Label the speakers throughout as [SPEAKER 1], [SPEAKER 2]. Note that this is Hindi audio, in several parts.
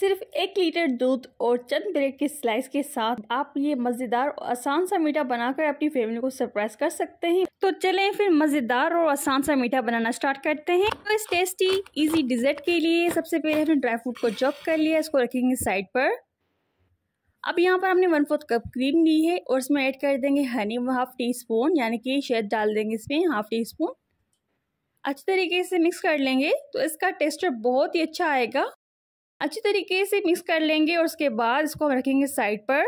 [SPEAKER 1] सिर्फ एक लीटर दूध और चंद ब्रेड के स्लाइस के साथ आप ये मज़ेदार और आसान सा मीठा बनाकर अपनी फैमिली को सरप्राइज कर सकते हैं तो चलें फिर मज़ेदार और आसान सा मीठा बनाना स्टार्ट करते हैं तो इस टेस्टी इजी डिजर्ट के लिए सबसे पहले हमने ड्राई फ्रूट को चॉप कर लिया इसको रखेंगे साइड पर अब यहाँ पर हमने वन फोर्थ कप क्रीम ली है और इसमें ऐड कर देंगे हनी हाफ टी स्पून यानी कि शहद डाल देंगे इसमें हाफ टी स्पून अच्छे तरीके से मिक्स कर लेंगे तो इसका टेस्टर बहुत ही अच्छा आएगा अच्छी तरीके से मिक्स कर लेंगे और उसके बाद इसको हम रखेंगे साइड पर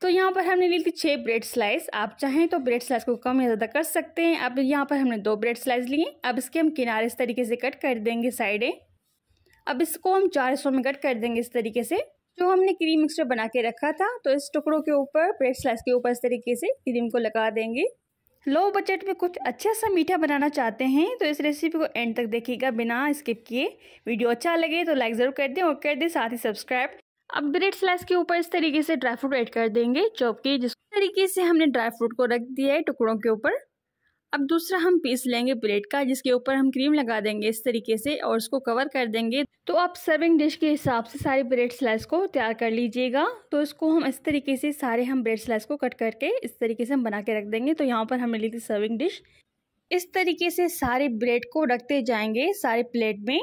[SPEAKER 1] तो यहाँ पर हमने ली थी छः ब्रेड स्लाइस आप चाहें तो ब्रेड स्लाइस को कम या ज़्यादा कर सकते हैं अब यहाँ पर हमने दो ब्रेड स्लाइस लिए अब इसके हम किनारे इस तरीके से कट कर देंगे साइडें अब इसको हम चार हिस्सों में कट कर देंगे इस तरीके से जो हमने क्रीम मिक्सचर बना के रखा था तो इस टुकड़ों के ऊपर ब्रेड स्लाइस के ऊपर इस तरीके से क्रीम को लगा देंगे लो बजट में कुछ अच्छा सा मीठा बनाना चाहते हैं तो इस रेसिपी को एंड तक देखिएगा बिना स्किप किए वीडियो अच्छा लगे तो लाइक ज़रूर कर दें और कर दें साथ ही सब्सक्राइब अब ब्रेड स्लाइस के ऊपर इस तरीके से ड्राई फ्रूट ऐड कर देंगे चौप जिस तरीके से हमने ड्राई फ्रूट को रख दिया है टुकड़ों के ऊपर अब दूसरा हम पीस लेंगे ब्रेड का जिसके ऊपर हम क्रीम लगा देंगे इस तरीके से और उसको कवर कर देंगे तो आप सर्विंग डिश के हिसाब से सारे ब्रेड स्लाइस को तैयार कर लीजिएगा तो इसको हम इस तरीके से सारे हम ब्रेड स्लाइस को कट करके इस तरीके से हम बना के रख देंगे तो यहाँ पर हमने ली थी सर्विंग डिश इस तरीके से सारे ब्रेड को रखते जाएंगे सारे प्लेट में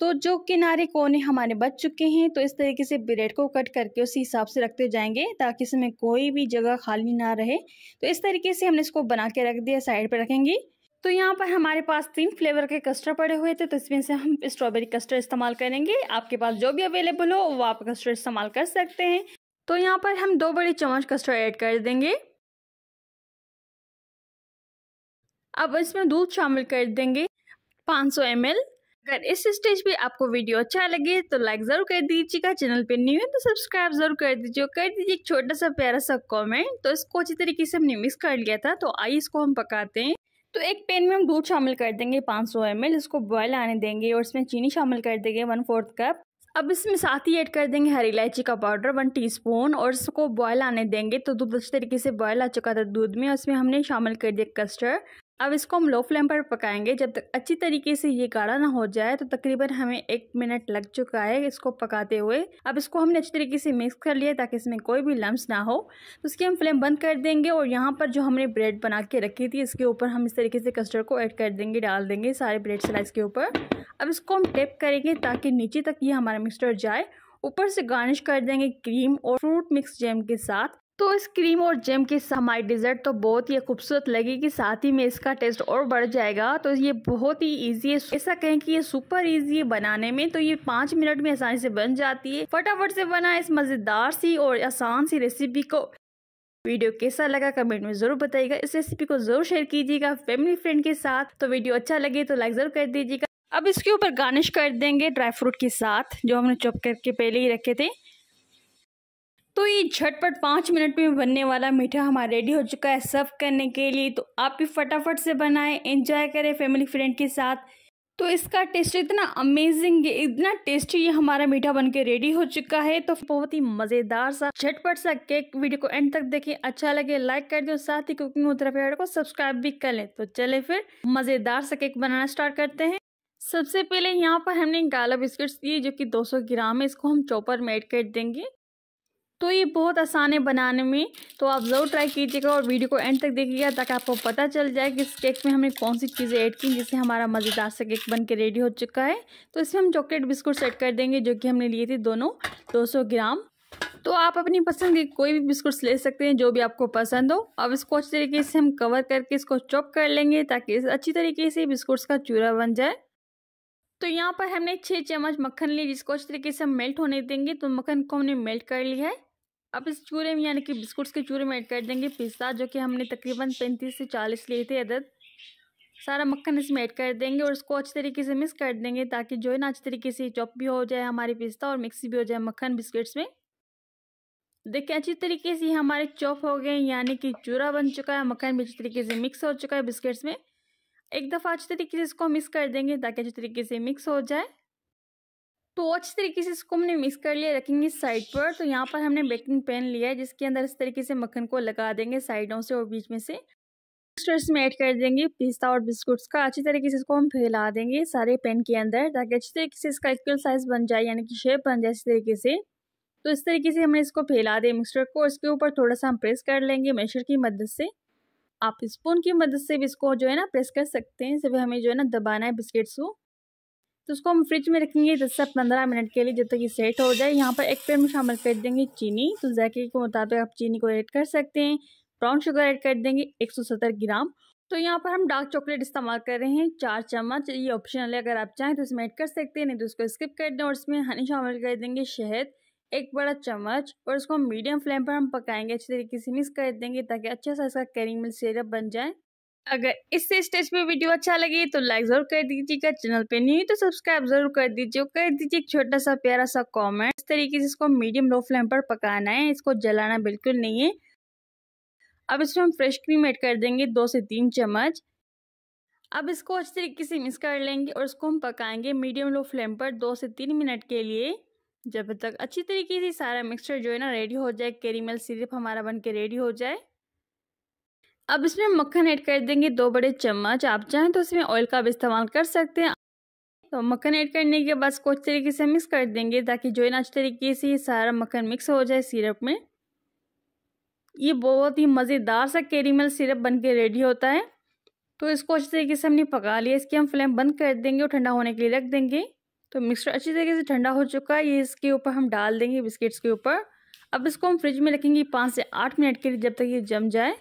[SPEAKER 1] तो जो किनारे कोने हमारे बच चुके हैं तो इस तरीके से ब्रेड को कट करके उसी हिसाब से रखते जाएंगे ताकि इसमें कोई भी जगह खाली ना रहे तो इस तरीके से हमने इसको बना के रख दिया साइड पर रखेंगे तो यहाँ पर हमारे पास तीन फ्लेवर के कस्टर्ड पड़े हुए थे तो इसमें से हम स्ट्रॉबेरी कस्टर्ड इस्तेमाल करेंगे आपके पास जो भी अवेलेबल हो वो आप कस्टर्ड इस्तेमाल कर सकते हैं तो यहाँ पर हम दो बड़ी चम्मच कस्टर्ड ऐड कर देंगे अब इसमें दूध शामिल कर देंगे 500 एल अगर इस स्टेज पे आपको वीडियो अच्छा लगे तो लाइक ज़रूर कर दीजिएगा चैनल पे न्यू है तो सब्सक्राइब ज़रूर कर दीजिए कर दीजिए एक छोटा सा प्यारा सा कमेंट तो इसको अच्छी तरीके से हमने मिक्स कर लिया था तो आइए इसको हम पकाते हैं तो एक पैन में हम दूध शामिल कर देंगे 500 सौ एम इसको बॉयल आने देंगे और इसमें चीनी शामिल कर देंगे वन फोर्थ कप अब इसमें साथ ही ऐड कर देंगे हरी इलायची का पाउडर वन टीस्पून और इसको बॉयल आने देंगे तो दूध अच्छे तरीके से बॉयल आ चुका था दूध में और इसमें हमने शामिल कर दिया कस्टर्ड अब इसको हम लो फ्लेम पर पकाएंगे जब तक अच्छी तरीके से ये गाढ़ा ना हो जाए तो तकरीबन हमें एक मिनट लग चुका है इसको पकाते हुए अब इसको हमने अच्छी तरीके से मिक्स कर लिया ताकि इसमें कोई भी लम्स ना हो तो उसकी हम फ्लेम बंद कर देंगे और यहाँ पर जो हमने ब्रेड बना के रखी थी इसके ऊपर हम इस तरीके से कस्टर्ड को ऐड कर देंगे डाल देंगे सारे ब्रेड स्लाइस के ऊपर अब इसको हम टेप करेंगे ताकि नीचे तक ये हमारा मिक्सचर जाए ऊपर से गार्निश कर देंगे क्रीम और फ्रूट मिक्स जैम के साथ तो इस क्रीम और जैम के साथ हमारी डिज़र्ट तो बहुत ही खूबसूरत लगेगी साथ ही में इसका टेस्ट और बढ़ जाएगा तो ये बहुत ही इजी है ऐसा कहें कि ये सुपर इजी है बनाने में तो ये पाँच मिनट में आसानी से बन जाती है फटाफट से बना इस मज़ेदार सी और आसान सी रेसिपी को वीडियो कैसा लगा कमेंट में जरूर बताइएगा इस रेसिपी को जरूर शेयर कीजिएगा फैमिली फ्रेंड के साथ तो वीडियो अच्छा लगे तो लाइक जरूर कर दीजिएगा अब इसके ऊपर गार्निश कर देंगे ड्राई फ्रूट के साथ जो हमने चॉप करके पहले ही रखे थे तो ये झटपट पाँच मिनट में बनने वाला मीठा हमारा रेडी हो चुका है सर्व करने के लिए तो आप भी फटाफट से बनाएं एंजॉय करें फैमिली फ्रेंड के साथ तो इसका टेस्ट इतना अमेजिंग है इतना टेस्टी ये हमारा मीठा बनके रेडी हो चुका है तो बहुत ही मज़ेदार सा झटपट सा केक वीडियो को एंड तक देखें अच्छा लगे लाइक कर दो साथ ही कुकिंग उत्तरा फेवर को सब्सक्राइब भी कर लें तो चले फिर मज़ेदार सा केक बनाना स्टार्ट करते हैं सबसे पहले यहाँ पर हमने गाला बिस्किट्स दिए जो कि 200 ग्राम है इसको हम चॉपर में एड कर देंगे तो ये बहुत आसान है बनाने में तो आप ज़रूर ट्राई कीजिएगा और वीडियो को एंड तक देखिएगा ताकि आपको पता चल जाए कि इस केक में हमने कौन सी चीज़ें ऐड की जिससे हमारा मज़ेदार सा केक बन के रेडी हो चुका है तो इसमें हम चॉकलेट बिस्कुट सेट कर देंगे जो कि हमने लिए थे दोनों सौ ग्राम तो आप अपनी पसंद के कोई भी बिस्कुट्स ले सकते हैं जो भी आपको पसंद हो अब इसको अच्छी तरीके से हम कवर करके इसको चॉप कर लेंगे ताकि अच्छी तरीके से बिस्कुट्स का चूरा बन जाए तो यहाँ पर हमने छः चम्मच मक्खन ली जिसको अच्छी तरीके से हम मेल्ट होने देंगे तो मक्खन को हमने मेल्ट कर लिया है अब इस चूरे में यानी कि बिस्कुट्स के चूरे में ऐड कर देंगे पिस्ता जो कि हमने तकरीबन पैंतीस से चालीस लिए थे अदद सारा मक्खन इसमें ऐड कर देंगे और इसको अच्छे तरीके से मिक्स कर देंगे ताकि जो है ना अच्छे तरीके से चॉप भी हो जाए हमारी पिस्ता और मिक्सी भी हो जाए मक्खन बिस्किट्स में देखिए अच्छी तरीके से हमारे चॉप हो गए यानी कि चूरा बन चुका है मक्खन भी अच्छी तरीके से मिक्स हो चुका है बिस्किट्स में एक दफ़ा अच्छे तरीके से इसको मिक्स कर देंगे ताकि अच्छे तरीके से मिक्स हो जाए तो अच्छी तरीके से इसको हमने मिक्स कर लिया रखेंगे साइड पर तो यहाँ पर हमने बेकिंग पैन लिया है जिसके अंदर इस तरीके से मक्खन को लगा देंगे साइडों से और बीच में से मिक्सचर इसमें ऐड कर देंगे पिस्ता और बिस्कुट्स का अच्छी तरीके से इसको हम फैला देंगे सारे पैन के अंदर ताकि अच्छी तरीके से इसका इक्वल साइज बन जाए यानी कि शेप बन जाए इस तरीके से तो इस तरीके से हमने इसको फैला दें मिक्सचर को इसके ऊपर थोड़ा सा हम प्रेस कर लेंगे मिक्सर की मदद से आप स्पून की मदद से भी इसको जो है ना प्रेस कर सकते हैं सिर्फ हमें जो है ना दबाना है बिस्किट्स को तो उसको हम फ्रिज में रखेंगे दस से पंद्रह मिनट के लिए जब तक ये सेट हो जाए यहाँ पर एक पेड़ में शामिल कर देंगे चीनी तो जैके के मुताबिक आप चीनी को ऐड कर सकते हैं ब्राउन शुगर ऐड कर देंगे एक सौ सत्तर ग्राम तो यहाँ पर हम डार्क चॉकलेट इस्तेमाल कर रहे हैं चार चम्मच ये ऑप्शनल है अगर आप चाहें तो इसमें ऐड कर सकते हैं नहीं तो उसको स्किप कर दें और इसमें हनी शामिल कर देंगे शहद एक बड़ा चम्मच और इसको मीडियम फ्लेम पर हम पकाएंगे अच्छे तरीके से मिक्स कर देंगे ताकि अच्छा सा इसका करीमल सिरप बन जाए अगर इस स्टेज पे वीडियो अच्छा लगे तो लाइक जरूर कर दीजिएगा चैनल पे नहीं तो सब्सक्राइब जरूर कर दीजिए कर दीजिए एक छोटा सा प्यारा सा कमेंट इस तरीके से इसको मीडियम लो फ्लेम पर पकाना है इसको जलाना बिल्कुल नहीं है अब इसमें हम फ्रेश क्रीम ऐड कर देंगे दो से तीन चम्मच अब इसको अच्छे तरीके से मिक्स कर लेंगे और इसको हम पकाएंगे मीडियम लो फ्लेम पर दो से तीन मिनट के लिए जब तक अच्छी तरीके से सारा मिक्सचर जो है ना रेडी हो जाए केरीमेल सिरप हमारा बन के रेडी हो जाए अब इसमें मक्खन ऐड कर देंगे दो बड़े चम्मच आप चाहें तो इसमें ऑयल का भी इस्तेमाल कर सकते हैं तो मक्खन ऐड करने के बाद इसको अच्छे तरीके से मिक्स कर देंगे ताकि जो है ना अच्छे तरीके से ये सारा मक्खन मिक्स हो जाए सिरप में ये बहुत ही मज़ेदार सा कैरीमल सिरप बन के रेडी होता है तो इसको अच्छे तरीके से हमने पका लिया इसकी हम फ्लेम बंद कर देंगे और ठंडा होने के लिए रख देंगे तो मिक्सर अच्छी तरीके से ठंडा हो चुका है ये इसके ऊपर हम डाल देंगे बिस्किट्स के ऊपर अब इसको हम फ्रिज में रखेंगे पाँच से आठ मिनट के लिए जब तक ये जम जाए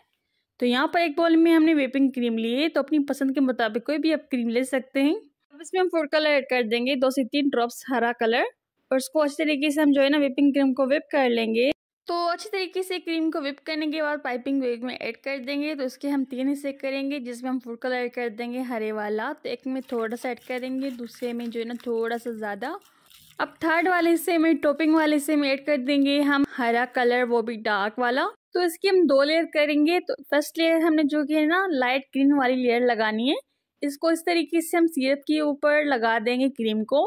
[SPEAKER 1] तो यहाँ पर एक बॉल में हमने वेपिंग क्रीम लिए तो अपनी पसंद के मुताबिक कोई भी आप क्रीम ले सकते हैं अब इसमें हम फूड कलर ऐड कर देंगे दो से तीन ड्रॉप्स हरा कलर और उसको अच्छे तरीके से हम जो है ना वेपिंग क्रीम को विप कर लेंगे तो अच्छे तरीके से क्रीम को विप करने के बाद पाइपिंग वेग में ऐड कर देंगे तो उसके हम तीन हिस्से करेंगे जिसमें हम फूड कलर ऐड कर देंगे हरे वाला तो एक में थोड़ा सा ऐड करेंगे दूसरे में जो है ना थोड़ा सा ज़्यादा अब थर्ड वाले हिस्से में टॉपिंग वाले हिस्से में ऐड कर देंगे हम हरा कलर वो भी डार्क वाला तो इसकी हम दो लेयर करेंगे तो फर्स्ट लेयर हमने जो कि है ना लाइट ग्रीन वाली लेयर लगानी है इसको इस तरीके से हम सीरत के ऊपर लगा देंगे क्रीम को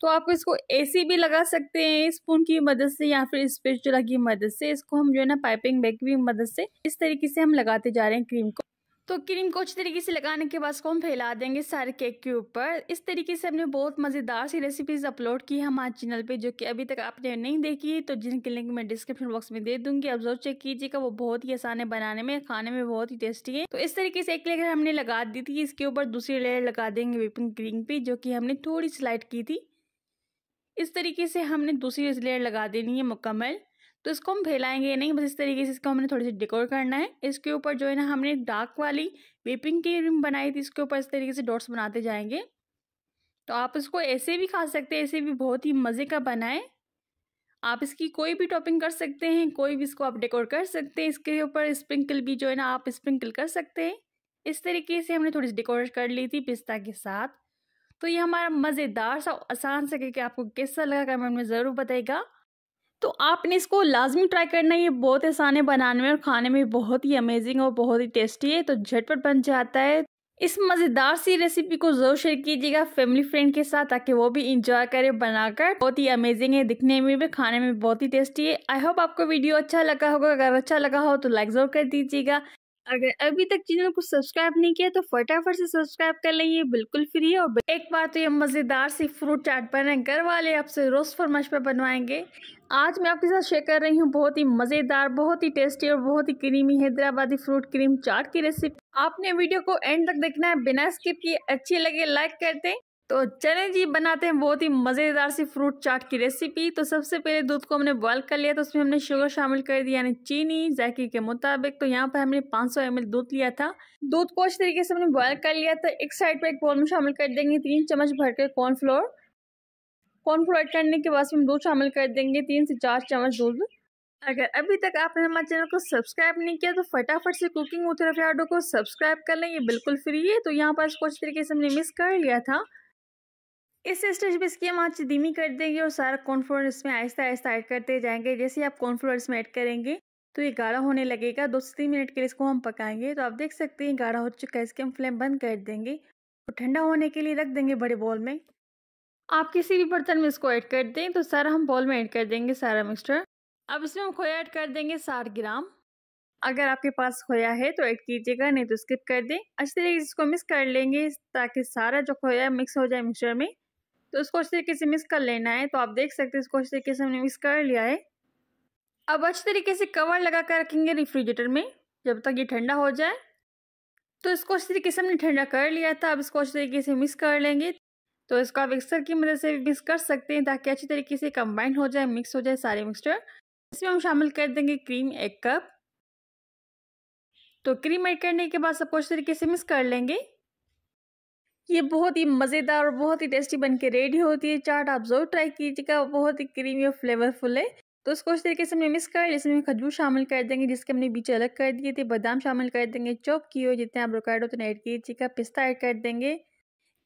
[SPEAKER 1] तो आप इसको ऐसे भी लगा सकते हैं स्पून की मदद से या फिर स्पेचुला की मदद से इसको हम जो है ना पाइपिंग बैग की मदद से इस तरीके से हम लगाते जा रहे हैं क्रीम को तो क्रीम को अच्छी तरीके से लगाने के बाद इसको हम फैला देंगे सारे केक के ऊपर इस तरीके से हमने बहुत मज़ेदार सी रेसिपीज़ अपलोड की है हमारे चैनल पे जो कि अभी तक आपने नहीं देखी है तो जिनकी लिंक मैं डिस्क्रिप्शन बॉक्स में दे दूंगी अब जरूर चेक कीजिएगा वो बहुत ही आसान है बनाने में खाने में बहुत ही टेस्टी है तो इस तरीके से एक लेयर हमने लगा दी थी इसके ऊपर दूसरी लेयर लगा देंगे विपिंग क्रीम पे जो कि हमने थोड़ी स्लाइड की थी इस तरीके से हमने दूसरी लेयर लगा देनी है मुकम्मल तो इसको हम फैलाएंगे नहीं बस इस तरीके से इसको हमने थोड़ी सी डेकोर करना है इसके ऊपर जो है ना हमने डार्क वाली वेपिंग क्रीम बनाई थी इसके ऊपर इस तरीके से डॉट्स बनाते जाएंगे तो आप इसको ऐसे भी खा सकते हैं ऐसे भी बहुत ही मज़े का बनाएं आप इसकी कोई भी टॉपिंग कर सकते हैं कोई भी इसको आप डेकोर कर सकते हैं इसके ऊपर स्प्रिंकल भी जो है ना आप स्प्रिंकल कर सकते हैं इस तरीके से हमने थोड़ी सी डेकोरेट कर ली थी पिस्ता के साथ तो ये हमारा मज़ेदार सा आसान सा क्योंकि आपको कैसा लगा कमेंट में ज़रूर बताएगा तो आपने इसको लाजमी ट्राई करना ये बहुत आसान है बनाने में और खाने में बहुत ही अमेजिंग और बहुत ही टेस्टी है तो झटपट बन जाता है इस मज़ेदार सी रेसिपी को ज़रूर शेयर कीजिएगा फैमिली फ्रेंड के साथ ताकि वो भी इंजॉय करे बनाकर बहुत ही अमेजिंग है दिखने में भी खाने में बहुत ही टेस्टी है आई होप आपको वीडियो अच्छा लगा होगा अगर अच्छा लगा हो तो लाइक ज़रूर कर दीजिएगा अगर अभी तक चैनल को सब्सक्राइब नहीं किया तो फटाफट से सब्सक्राइब कर लें ये बिल्कुल फ्री है और एक बार तो ये मज़ेदार सी फ्रूट चाट बनाए घर वाले आपसे रोज़ फरमाइश पर बनवाएंगे आज मैं आपके साथ शेयर कर रही हूँ बहुत ही मज़ेदार बहुत ही टेस्टी और बहुत ही creamy Hyderabadi fruit cream chaat की रेसिपी आपने वीडियो को एंड तक देखना है बिना स्किप किए अच्छी लगे लाइक कर दें तो चलें जी बनाते हैं बहुत ही मज़ेदार सी फ्रूट चाट की रेसिपी तो सबसे पहले दूध को हमने बॉयल कर लिया तो उसमें हमने शुगर शामिल कर दिया यानी चीनी जैके के मुताबिक तो यहाँ पर हमने 500 सौ दूध लिया था दूध को अच्छी तरीके से हमने बॉयल कर लिया तो एक साइड पर एक बॉल में शामिल कर देंगे तीन चम्मच भर के कॉर्नफ्लोर कॉर्नफ्लोर एड करने के बाद हम दूध शामिल कर देंगे तीन से चार चम्मच दूध अगर अभी तक आपने हमारे चैनल को सब्सक्राइब नहीं किया तो फटाफट से कुकिंग उथराफियाडो को सब्सक्राइब कर लें ये बिल्कुल फ्री है तो यहाँ पर इसको अच्छी तरीके से हमने मिस कर लिया था इस स्टेज पे इसकी हम आज धीमी कर देंगे और सारा कॉर्नफ्लोर इसमें आहिस्ता आहिस्ता ऐड करते जाएंगे जैसे आप कॉर्नफ्लोर इसमें ऐड करेंगे तो ये गाढ़ा होने लगेगा दो से तीन मिनट के लिए इसको हम पकाएंगे तो आप देख सकते हैं गाढ़ा हो चुका है इसके हम फ्लेम बंद कर देंगे और ठंडा होने के लिए रख देंगे बड़े बॉल में आप किसी भी बर्तन में इसको ऐड कर दें तो सारा हम बॉल में ऐड कर देंगे सारा मिक्सचर अब इसमें हम खोया ऐड कर देंगे साठ ग्राम अगर आपके पास खोया है तो ऐड कीजिएगा नहीं तो स्किप कर दें अच्छी तरीके से इसको मिक्स कर लेंगे ताकि सारा जो खोया मिक्स हो जाए मिक्सचर में तो इसको अच्छे तरीके से मिक्स कर लेना है तो आप देख सकते हैं इसको अच्छे तरीके से हमने मिक्स कर लिया है अब अच्छे तरीके से कवर लगा कर रखेंगे रिफ्रिजरेटर में जब तक ये ठंडा हो जाए तो इसको अच्छे तरीके से हमने ठंडा कर लिया था अब इसको अच्छे तरीके से मिक्स कर लेंगे तो इसको आप मिक्सर की मदद से मिक्स कर सकते हैं ताकि अच्छी तरीके से कम्बाइंड हो जाए मिक्स हो जाए सारे मिक्सचर इसमें हम शामिल कर देंगे क्रीम एक कप तो क्रीम ऐड करने के बाद सबको अच्छे तरीके से मिक्स कर लेंगे ये बहुत ही मज़ेदार और बहुत ही टेस्टी बन के रेडी होती है चाट आप ज़रूर ट्राई कीजिएगा बहुत ही क्रीमी और फ्लेवरफुल है तो उसको इस तरीके से हमने मिक्स कर लिया इसमें खजूर शामिल कर देंगे जिसके हमने बीच अलग कर दिए थे बादाम शामिल कर देंगे चॉप किए हुए जितने आप रोकाइड हो तो ऐड कीजिएगा पिस्ता ऐड कर देंगे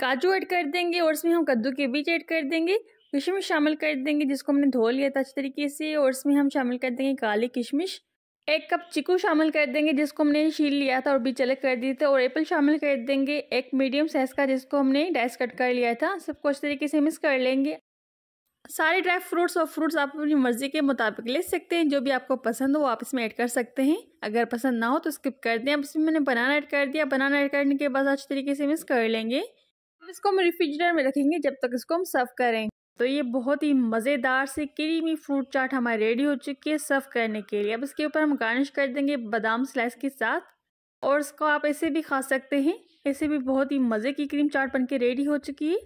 [SPEAKER 1] काजू ऐड कर देंगे और इसमें हम कद्दू के बीज ऐड कर देंगे किशमिश शामिल कर देंगे जिसको हमने धो लिया था अच्छे तरीके से और इसमें हम शामिल कर देंगे काली किशमिश एक कप चिकू शामिल कर देंगे जिसको हमने छील लिया था और बीच अलग कर दिए थे और एप्पल शामिल कर देंगे एक मीडियम साइज़ का जिसको हमने डाइस कट कर लिया था सबको कुछ तरीके से मिक्स कर लेंगे सारे ड्राई फ्रूट्स और फ्रूट्स आप अपनी मर्ज़ी के मुताबिक ले सकते हैं जो भी आपको पसंद हो आप इसमें ऐड कर सकते हैं अगर पसंद ना हो तो स्किप कर दें अब इसमें मैंने बनाना ऐड कर दिया बनाना ऐड करने के बाद अच्छे तरीके से मिक्स कर लेंगे अब इसको हम रेफ्रिजरेटर में रखेंगे जब तक इसको हम सर्व करें तो ये बहुत ही मज़ेदार से क्रीमी फ्रूट चाट हमारी रेडी हो चुकी है सर्व करने के लिए अब इसके ऊपर हम गार्निश कर देंगे बादाम स्लाइस के साथ और इसको आप ऐसे भी खा सकते हैं ऐसे भी बहुत ही मज़े की क्रीम चाट बनके रेडी हो चुकी है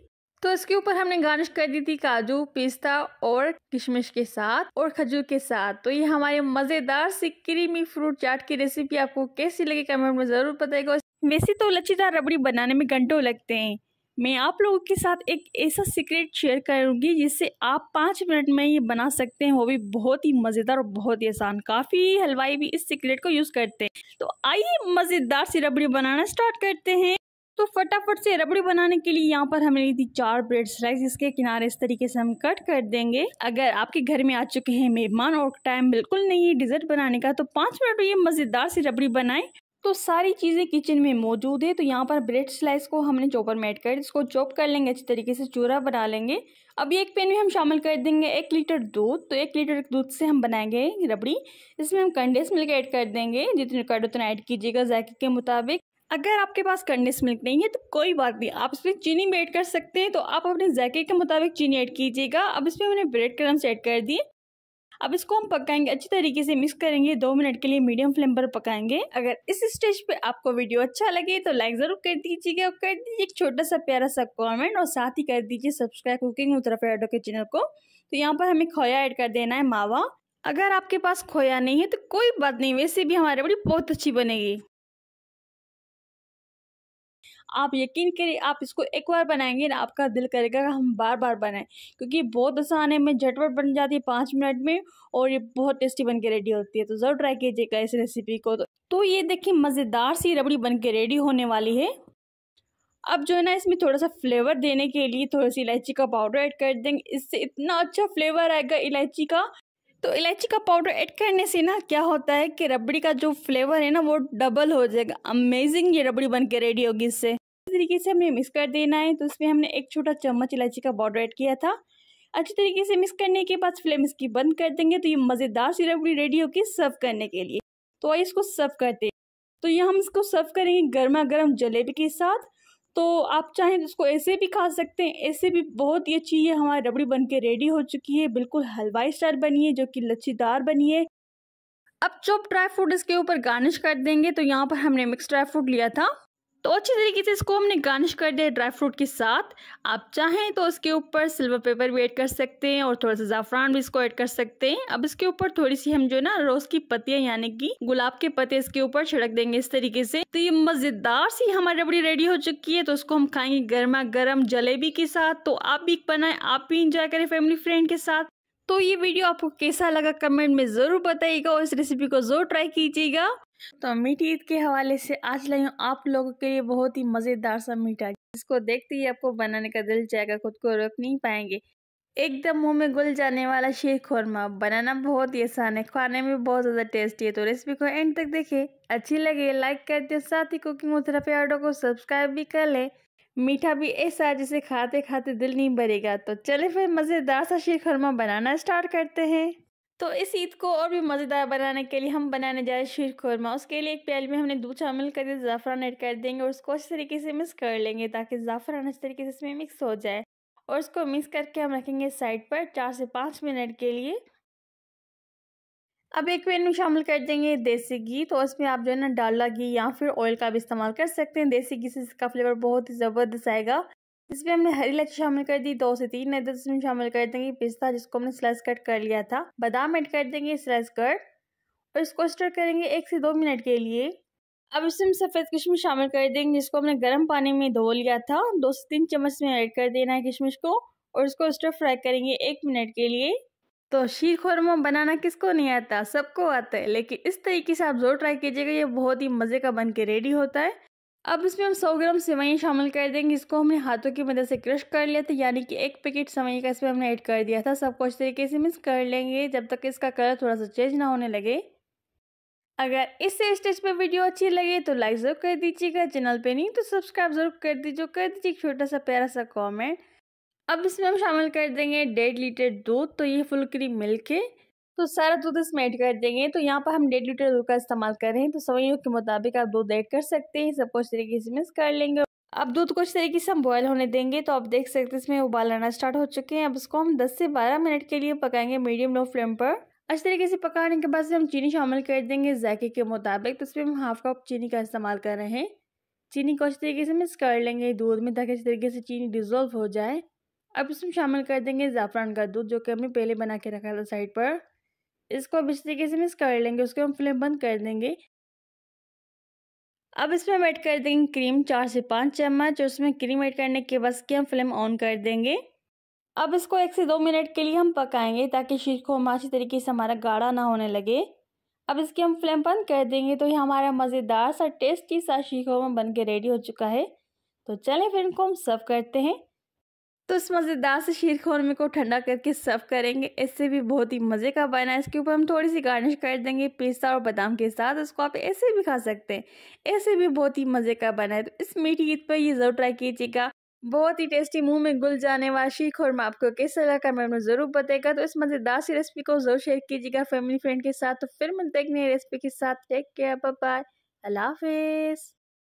[SPEAKER 1] तो इसके ऊपर हमने गार्निश कर दी थी काजू पिस्ता और किशमिश के साथ और खजूर के साथ तो ये हमारे मज़ेदार सी क्रीमी फ्रूट चाट की रेसिपी आपको कैसी लगी कमेंट में ज़रूर बताएगा वैसे तो लच्छीदार रबड़ी बनाने में घंटों लगते हैं मैं आप लोगों के साथ एक ऐसा सीक्रेट शेयर करूंगी जिससे आप पाँच मिनट में ये बना सकते हैं वो भी बहुत ही मज़ेदार और बहुत ही आसान काफ़ी हलवाई भी इस सीक्रेट को यूज़ करते हैं तो आइए मज़ेदार सी रबड़ी बनाना स्टार्ट करते हैं तो फटाफट से रबड़ी बनाने के लिए यहाँ पर हमें ली थी चार ब्रेड स्लाइस इसके किनारे इस तरीके से हम कट कर देंगे अगर आपके घर में आ चुके हैं मेहमान और टाइम बिल्कुल नहीं है डिजर्ट बनाने का तो पाँच मिनट में ये मज़ेदार सी रबड़ी बनाएं तो सारी चीज़ें किचन में मौजूद है तो यहाँ पर ब्रेड स्लाइस को हमने चॉपर में ऐड कर इसको चॉप कर लेंगे अच्छी तरीके से चूरा बना लेंगे अब एक पेन में हम शामिल कर देंगे एक लीटर दूध तो एक लीटर दूध से हम बनाएंगे रबड़ी इसमें हम कंडेंस मिल्क ऐड कर देंगे जितने कट उतना ऐड कीजिएगा जायके के मुताबिक अगर आपके पास कंडेंस मिल्क नहीं है तो कोई बात नहीं आप इसमें चीनी भी ऐड कर सकते हैं तो आप अपने जायके के मुताबिक चीनी ऐड कीजिएगा अब इसमें हमने ब्रेड क्रम्स ऐड कर दिए अब इसको हम पकाएंगे अच्छी तरीके से मिक्स करेंगे दो मिनट के लिए मीडियम फ्लेम पर पकाएंगे अगर इस स्टेज पे आपको वीडियो अच्छा लगे तो लाइक जरूर कर दीजिएगा और कर दीजिए एक छोटा सा प्यारा सा कॉमेंट और साथ ही कर दीजिए सब्सक्राइब कुकिंग उत्तराफेडो के चैनल को तो यहाँ पर हमें खोया ऐड कर देना है मावा अगर आपके पास खोया नहीं है तो कोई बात नहीं वैसे भी हमारे बड़ी बहुत अच्छी बनेगी आप यकीन करिए आप इसको एक बार बनाएंगे ना आपका दिल करेगा हम बार बार बनाएं क्योंकि बहुत आसान है मैं झटपट बन जाती है पाँच मिनट में और ये बहुत टेस्टी बन के रेडी होती है तो ज़रूर ट्राई कीजिएगा इस रेसिपी को तो, तो ये देखिए मज़ेदार सी रबड़ी बन के रेडी होने वाली है अब जो है ना इसमें थोड़ा सा फ्लेवर देने के लिए थोड़ी सी इलायची का पाउडर ऐड कर देंगे इससे इतना अच्छा फ्लेवर आएगा इलायची का तो इलायची का पाउडर ऐड करने से ना क्या होता है कि रबड़ी का जो फ्लेवर है ना वो डबल हो जाएगा अमेजिंग ये रबड़ी बन के रेडी होगी इससे इस तरीके से हमें मिक्स कर देना है तो उसमें हमने एक छोटा चम्मच इलायची का पाउडर ऐड किया था अच्छी तरीके से मिक्स करने के बाद फ्लेम इसकी बंद कर देंगे तो ये मज़ेदार सी रबड़ी रेडी होगी सर्व करने के लिए तो आइए इसको सर्व करते हैं तो ये हम इसको सर्व करेंगे गर्मा गर्म जलेबी के साथ तो आप चाहें तो इसको ऐसे भी खा सकते हैं ऐसे भी बहुत ही अच्छी है हमारी रबड़ी बन के रेडी हो चुकी है बिल्कुल हलवाई स्टाइल बनी है जो कि लच्छीदार बनी है अब चॉप ड्राई फ्रूट इसके ऊपर गार्निश कर देंगे तो यहाँ पर हमने मिक्स ड्राई फ्रूट लिया था तो अच्छी तरीके से इसको हमने गार्निश कर दिया ड्राई फ्रूट के साथ आप चाहें तो इसके ऊपर सिल्वर पेपर भी ऐड कर सकते हैं और थोड़ा सा ज़ाफ़रान भी इसको ऐड कर सकते हैं अब इसके ऊपर थोड़ी सी हम जो ना रोज़ की पत्तियां यानी कि गुलाब के पत्ते इसके ऊपर छिड़क देंगे इस तरीके से तो ये मज़ेदार सी हमारी रबड़ी रेडी हो चुकी है तो उसको हम खाएंगे गर्मा गर्म जलेबी के साथ तो आप भी बनाए आप भी इंजॉय करें फैमिली फ्रेंड के साथ तो ये वीडियो आपको कैसा लगा कमेंट में ज़रूर बताइएगा और इस रेसिपी को ज़रूर ट्राई कीजिएगा तो मीठी ईद के हवाले से आज लाई हूँ आप लोगों के लिए बहुत ही मज़ेदार सा मीठा जिसको देखते ही आपको बनाने का दिल जाएगा खुद को रोक नहीं पाएंगे एकदम मुंह में गुल जाने वाला शेर खोरमा बनाना बहुत ही आसान है खाने में बहुत ज़्यादा टेस्टी है तो रेसिपी को एंड तक देखें अच्छी लगे लाइक कर दे साथ ही कुकिंग को सब्सक्राइब भी कर ले मीठा भी ऐसा जिसे खाते खाते दिल नहीं भरेगा तो चले फिर मज़ेदार सा शीर खरमा बनाना स्टार्ट करते हैं तो इस ईद को और भी मज़ेदार बनाने के लिए हम बनाने जा रहे हैं शीर खरमा उसके लिए एक प्याल में हमने दूध शामिल कर दिया ज़ाफ़रान ऐड कर देंगे और उसको अच्छे तरीके से मिक्स कर लेंगे ताकि ज़ाफ़रान अच्छे तरीके से इसमें मिक्स हो जाए और उसको मिक्स करके हम रखेंगे साइड पर चार से पाँच मिनट के लिए अब एक पेन में शामिल कर देंगे देसी घी तो उसमें आप जो है ना डाला घी या फिर ऑयल का भी इस्तेमाल कर सकते हैं देसी घी से इसका फ्लेवर बहुत ही ज़बरदस्त आएगा इसमें हमने हरी इलायची शामिल कर दी दो से तीन अदद इसमें शामिल कर देंगे पिस्ता जिसको हमने स्लाइस कट कर लिया था बादाम ऐड कर देंगे स्लाइस कट और इसको स्टर करेंगे एक से दो मिनट के लिए अब इसमें सफ़ेद किशमिश शामिल कर देंगे जिसको हमने गर्म पानी में धो लिया था दो से तीन चम्मच में ऐड कर देना है किशमिश को और इसको स्टर फ्राई करेंगे एक मिनट के लिए तो शीर खुरमा बनाना किसको नहीं आता सबको आता है लेकिन इस तरीके से आप ज़रूर ट्राई कीजिएगा ये बहुत ही मज़े का बन के रेडी होता है अब इसमें हम 100 ग्राम सेवैयाँ शामिल कर देंगे इसको हमने हाथों की मदद से क्रश कर लिया था यानी कि एक पैकेट सेवैया का इसमें हमने ऐड कर दिया था सबको इस तरीके से मिक्स कर लेंगे जब तक इसका कलर थोड़ा सा चेंज ना होने लगे अगर इस स्टेज पे वीडियो अच्छी लगे तो लाइक ज़रूर कर दीजिएगा चैनल पे नहीं तो सब्सक्राइब ज़रूर कर दीजिए कर दीजिए छोटा सा प्यारा सा कॉमेंट अब इसमें हम शामिल कर देंगे डेढ़ लीटर दूध तो ये फुल क्रीम मिल के तो सारा दूध इसमें ऐड कर देंगे तो यहाँ पर हम डेढ़ लीटर दूध का इस्तेमाल कर रहे हैं तो सवैयों के मुताबिक आप दूध ऐड कर सकते हैं सब कुछ तरीके से मिक्स कर लेंगे अब दूध को इस तरीके से हम बॉयल होने देंगे तो आप देख सकते हैं इसमें उबाल आना स्टार्ट हो चुके हैं अब इसको हम 10 से 12 मिनट के लिए पकाएंगे मीडियम लो फ्लेम पर अच्छे तरीके से पकाने के बाद हम चीनी शामिल कर देंगे जायके के मुताबिक तो इसमें हम हाफ कप चीनी का इस्तेमाल कर रहे हैं चीनी को अच्छे तरीके से मिक्स कर लेंगे दूध में ताकि अच्छे तरीके से चीनी डिजोल्व हो जाए अब इसमें शामिल कर देंगे ज़ैफरान का दूध जो कि हमने पहले बना के रखा था साइड पर इसको अब इस तरीके से मिक्स कर लेंगे उसको हम फ्लेम बंद कर देंगे अब इसमें हम ऐड कर देंगे क्रीम चार से पाँच चम्मच और उसमें क्रीम ऐड करने के बस के हम फ्लेम ऑन कर देंगे अब इसको एक से दो मिनट के लिए हम पकाएंगे ताकि शीर को अच्छी तरीके से हमारा गाढ़ा ना होने लगे अब इसकी हम फ्लेम बंद कर देंगे तो ये हमारा मज़ेदार सा टेस्टी सा शीखोमा बन के रेडी हो चुका है तो चलें फिर इनको हम सर्व करते हैं तो इस मज़ेदार से शीर खोरमे को ठंडा करके सर्व करेंगे इससे भी बहुत ही मज़े का बना है इसके ऊपर हम थोड़ी सी गार्निश कर देंगे पिस्ता और बादाम के साथ उसको आप ऐसे भी खा सकते हैं ऐसे भी बहुत ही मज़े का बना है तो इस मीठी ईद पर ये ज़रूर ट्राई कीजिएगा बहुत ही टेस्टी मुंह में गुल जाने वाला शीर खोरमा आपको कैसा लगा मैम ज़रूर बताएगा तो इस मज़ेदार सी रेसिपी को ज़रूर शेयर कीजिएगा फैमिली फ्रेंड के साथ तो फिर मिलते हैं नई रेसिपी के साथ टेक केयर बाय अल्लाह हाफिज़